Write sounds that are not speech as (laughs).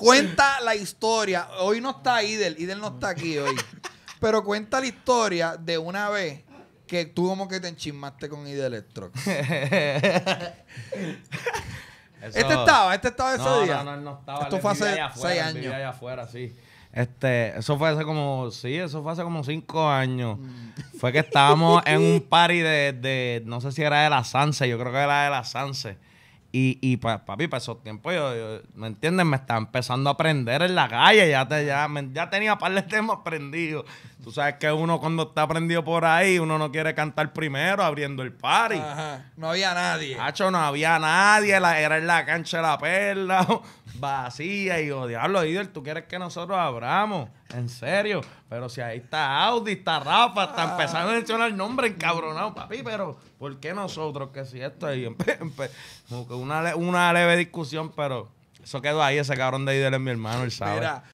cuenta la historia. Hoy no está Idel, Idel no está aquí hoy. (laughs) Pero cuenta la historia de una vez que tú como que te enchismaste con Idel Electro. (laughs) este estaba, este estaba ese día. No, no, no estaba. Esto fue hace seis años. Este, eso fue hace como, sí, eso fue hace como cinco años. Mm. Fue que estábamos en un (laughs) party de, de, no sé si era de la Sanse, yo creo que era de la Sanse. Y, y papi, para esos tiempos, yo, ¿me entiendes? Me estaba empezando a aprender en la calle, ya, te, ya, ya tenía par de temas aprendidos Tú sabes que uno cuando está aprendido por ahí, uno no quiere cantar primero abriendo el party. no había nadie. Hacho, no había nadie, era en la cancha de la perla vacía. Y odiarlo, diablo, tú quieres que nosotros abramos. En serio. Pero si ahí está Audi, está Rafa, está empezando a mencionar el nombre encabronado, papi. Pero, ¿por qué nosotros? Que si esto ahí. (laughs) una, leve discusión, pero eso quedó ahí. Ese cabrón de Ider es mi hermano, el sabe. Mira.